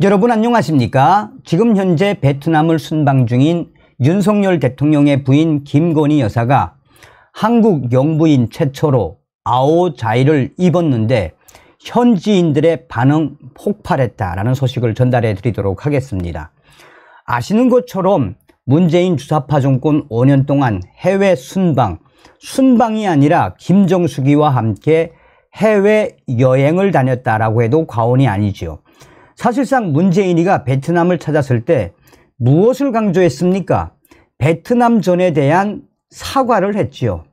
여러분 안녕하십니까? 지금 현재 베트남을 순방 중인 윤석열 대통령의 부인 김건희 여사가 한국 영부인 최초로 아오자이를 입었는데 현지인들의 반응 폭발했다라는 소식을 전달해 드리도록 하겠습니다. 아시는 것처럼 문재인 주사파 정권 5년 동안 해외 순방, 순방이 아니라 김정숙이와 함께 해외 여행을 다녔다라고 해도 과언이 아니지요. 사실상 문재인이가 베트남을 찾았을 때 무엇을 강조했습니까? 베트남전에 대한 사과를 했지요.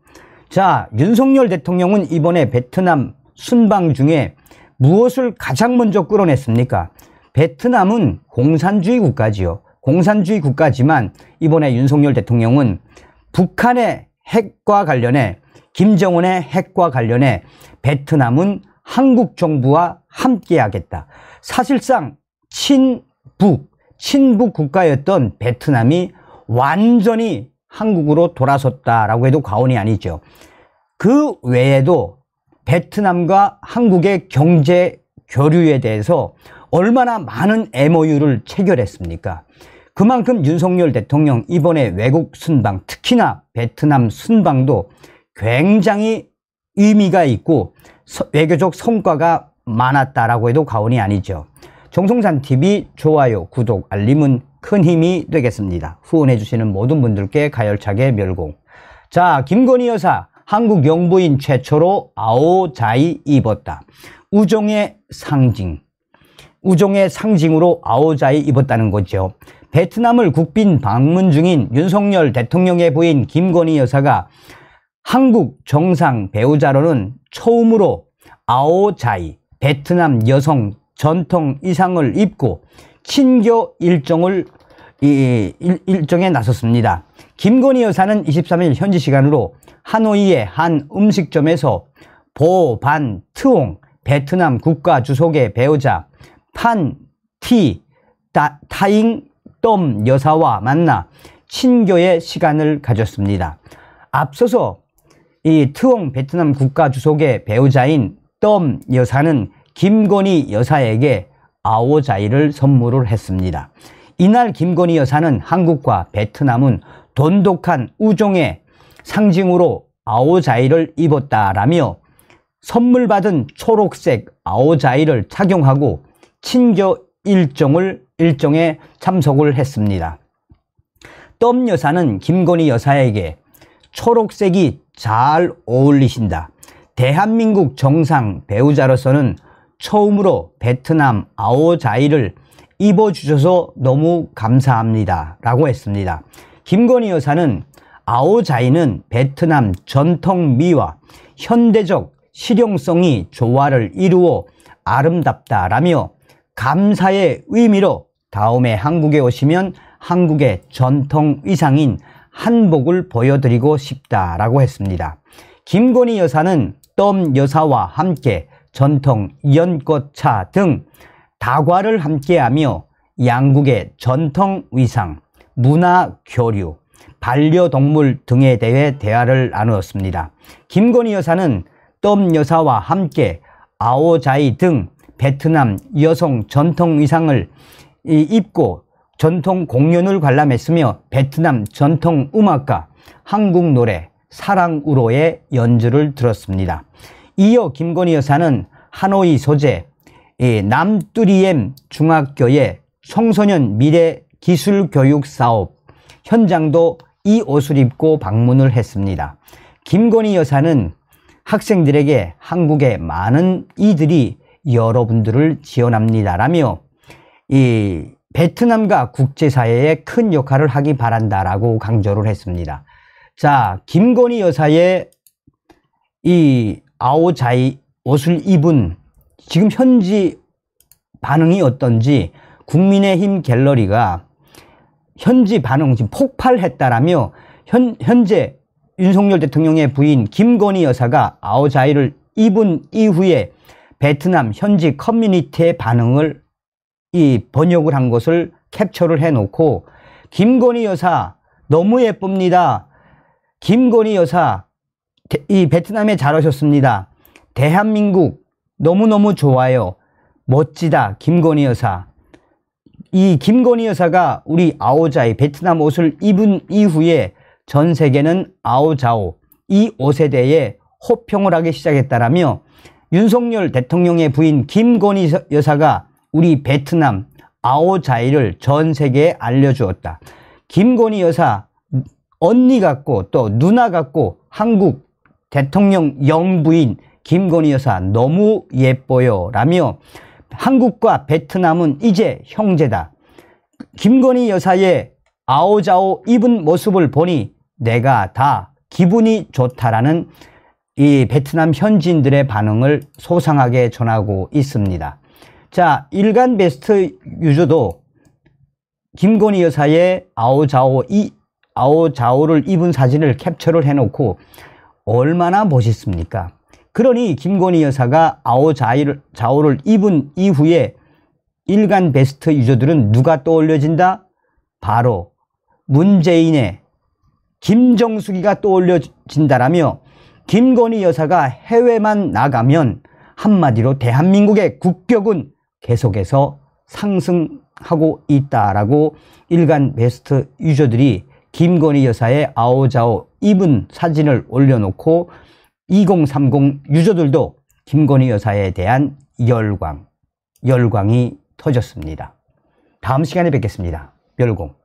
자, 윤석열 대통령은 이번에 베트남 순방 중에 무엇을 가장 먼저 끌어냈습니까? 베트남은 공산주의 국가지요. 공산주의 국가지만 이번에 윤석열 대통령은 북한의 핵과 관련해 김정은의 핵과 관련해 베트남은 한국 정부와 함께하겠다. 사실상 친북, 친북 국가였던 베트남이 완전히 한국으로 돌아섰다라고 해도 과언이 아니죠. 그 외에도 베트남과 한국의 경제 교류에 대해서 얼마나 많은 MOU를 체결했습니까? 그만큼 윤석열 대통령 이번에 외국 순방, 특히나 베트남 순방도 굉장히 의미가 있고 외교적 성과가 많았다라고 해도 과언이 아니죠. 정성산 TV 좋아요, 구독, 알림은 큰 힘이 되겠습니다. 후원해주시는 모든 분들께 가열차게 멸공. 자, 김건희 여사, 한국 영부인 최초로 아오자이 입었다. 우정의 상징. 우정의 상징으로 아오자이 입었다는 거죠. 베트남을 국빈 방문 중인 윤석열 대통령의 부인 김건희 여사가 한국 정상 배우자로는 처음으로 아오자이, 베트남 여성 전통 이상을 입고 친교 일정을 이, 일, 일정에 나섰습니다. 김건희 여사는 23일 현지 시간으로 하노이의 한 음식점에서 보반 트옹 베트남 국가 주석의 배우자 판티 타잉 똠 여사와 만나 친교의 시간을 가졌습니다. 앞서서 이 트옹 베트남 국가 주석의 배우자인 똠 여사는 김건희 여사에게 아오자이를 선물을 했습니다. 이날 김건희 여사는 한국과 베트남은 돈독한 우종의 상징으로 아오자이를 입었다라며 선물 받은 초록색 아오자이를 착용하고 친교 일정을 일정에 참석을 했습니다. 떱 여사는 김건희 여사에게 초록색이 잘 어울리신다. 대한민국 정상 배우자로서는 처음으로 베트남 아오자이를 입어주셔서 너무 감사합니다. 라고 했습니다. 김건희 여사는 아오자이는 베트남 전통 미와 현대적 실용성이 조화를 이루어 아름답다라며 감사의 의미로 다음에 한국에 오시면 한국의 전통 의상인 한복을 보여드리고 싶다라고 했습니다. 김건희 여사는 덤 여사와 함께 전통, 연꽃차 등 다과를 함께하며 양국의 전통 위상, 문화 교류, 반려동물 등에 대해 대화를 나누었습니다. 김건희 여사는 떱 여사와 함께 아오자이 등 베트남 여성 전통 의상을 입고 전통 공연을 관람했으며 베트남 전통 음악과 한국 노래 사랑으로의 연주를 들었습니다. 이어 김건희 여사는 하노이 소재 남뚜리엠 중학교의 청소년 미래 기술 교육 사업 현장도 이 옷을 입고 방문을 했습니다. 김건희 여사는 학생들에게 한국의 많은 이들이 여러분들을 지원합니다라며 이 베트남과 국제사회에 큰 역할을 하기 바란다라고 강조를 했습니다. 자, 김건희 여사의 이 아오자이 옷을 입은 지금 현지 반응이 어떤지 국민의힘 갤러리가 현지 반응 지금 폭발했다라며 현, 현재 윤석열 대통령의 부인 김건희 여사가 아오자이를 입은 이후에 베트남 현지 커뮤니티의 반응을 이 번역을 한 것을 캡처를 해놓고 김건희 여사 너무 예쁩니다. 김건희 여사 이 베트남에 잘 오셨습니다. 대한민국 너무너무 좋아요. 멋지다. 김건희 여사. 이 김건희 여사가 우리 아오자이 베트남 옷을 입은 이후에 전 세계는 아오자오 이 5세대에 호평을 하기 시작했다라며 윤석열 대통령의 부인 김건희 여사가 우리 베트남 아오자이를 전 세계에 알려주었다. 김건희 여사 언니 같고 또 누나 같고 한국 대통령 영부인 김건희 여사 너무 예뻐요 라며 한국과 베트남은 이제 형제다. 김건희 여사의 아오자오 입은 모습을 보니 내가 다 기분이 좋다라는 이 베트남 현지인들의 반응을 소상하게 전하고 있습니다. 자, 일간 베스트 유저도 김건희 여사의 아오자오 이 아오자오를 입은 사진을 캡처를 해놓고 얼마나 멋있습니까? 그러니 김건희 여사가 아오 자이를, 좌우를 입은 이후에 일간 베스트 유저들은 누가 떠올려진다? 바로 문재인의 김정숙이가 떠올려진다라며 김건희 여사가 해외만 나가면 한마디로 대한민국의 국격은 계속해서 상승하고 있다라고 일간 베스트 유저들이 김건희 여사의 아오자오 입은 사진을 올려놓고 2030 유저들도 김건희 여사에 대한 열광, 열광이 터졌습니다. 다음 시간에 뵙겠습니다. 열공.